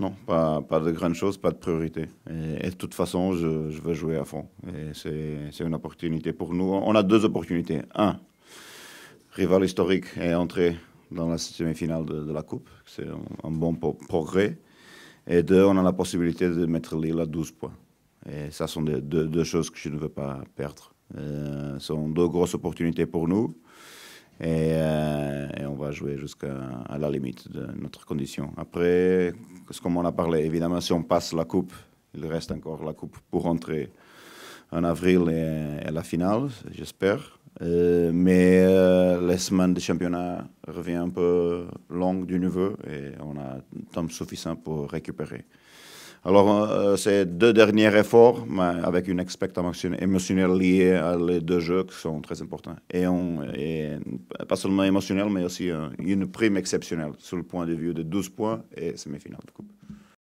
non, pas, pas de grandes choses, pas de priorité. Et, de toute façon, je, veux jouer à fond. Et c'est une opportunité pour nous. On a deux opportunités. Un, rival historique est entré dans la semi-finale de, la Coupe. C'est un, bon progrès. Et deux, on a la possibilité de mettre Lille à 12 points. Et ça sont deux, deux, choses que je ne veux pas perdre. Euh, ce sont deux grosses opportunités pour nous. Et, euh, jouer jusqu'à la limite de notre condition. Après, comme on a parlé, évidemment, si on passe la coupe, il reste encore la coupe pour entrer en avril et, la finale, j'espère. Euh, mais la euh, les semaines de championnat revient un peu longue du niveau et on a temps suffisant pour récupérer. Alors, euh, ces deux derniers efforts, mais avec une expectation émotionnelle liée à les deux jeux qui sont très importants. Et, on, et pas seulement émotionnel, mais aussi une prime exceptionnelle sur le point de vue de 12 points et semi-finale de